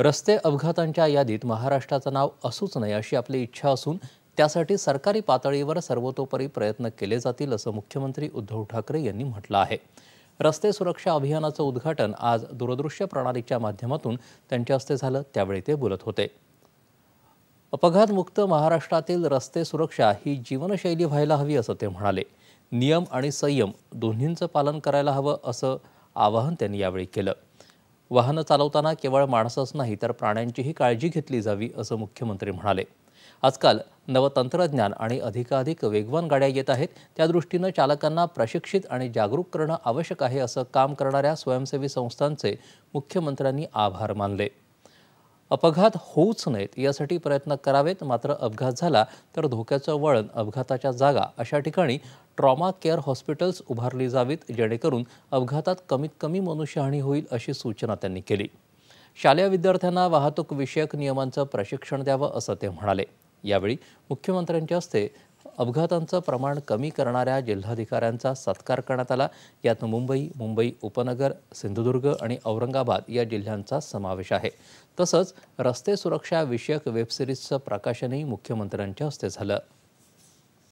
रस्ते अपघातांच्या यादीत महाराष्ट्राचं नाव असूच नये अशी आपली इच्छा असून त्यासाठी सरकारी पातळीवर सर्वतोपरी प्रयत्न केले जातील असं मुख्यमंत्री उद्धव ठाकरे यांनी म्हटलं आहे रस्ते सुरक्षा अभियानाचं उद्घाटन आज दूरदृश्य प्रणालीच्या माध्यमातून त्यांच्या हस्ते झालं त्यावेळी ते बोलत होते अपघातमुक्त महाराष्ट्रातील रस्ते सुरक्षा ही जीवनशैली व्हायला हवी असं ते म्हणाले नियम आणि संयम दोन्हींचं पालन करायला हवं असं आवाहन त्यांनी यावेळी केलं वाहनं चालवताना केवळ माणसंच नाही तर प्राण्यांचीही काळजी घेतली जावी असं मुख्यमंत्री म्हणाले आजकाल नवतंत्रज्ञान आणि अधिकाधिक वेगवान गाड्या येत आहेत त्यादृष्टीनं चालकांना प्रशिक्षित आणि जागरूक करणं आवश्यक आहे असं काम करणाऱ्या स्वयंसेवी संस्थांचे मुख्यमंत्र्यांनी आभार मानले अपघात होऊच नयेत यासाठी प्रयत्न करावेत मात्र अपघात झाला तर धोक्याचं वळण अपघाताच्या जागा अशा ठिकाणी ट्रॉमा केअर हॉस्पिटल्स उभारली जावीत जेणेकरून अपघातात कमीत कमी मनुष्यहानी होईल अशी सूचना त्यांनी केली शालेय विद्यार्थ्यांना वाहतूक विषयक नियमांचं प्रशिक्षण द्यावं असं ते म्हणाले यावेळी मुख्यमंत्र्यांच्या हस्ते अपघातांचं प्रमाण कमी करणाऱ्या जिल्हाधिकाऱ्यांचा सत्कार करण्यात आला यात मुंबई मुंबई उपनगर सिंधुदुर्ग आणि औरंगाबाद या जिल्ह्यांचा समावेश आहे तसंच रस्ते सुरक्षा विषयक वेबसिरीजचं प्रकाशनही मुख्यमंत्र्यांच्या हस्ते झालं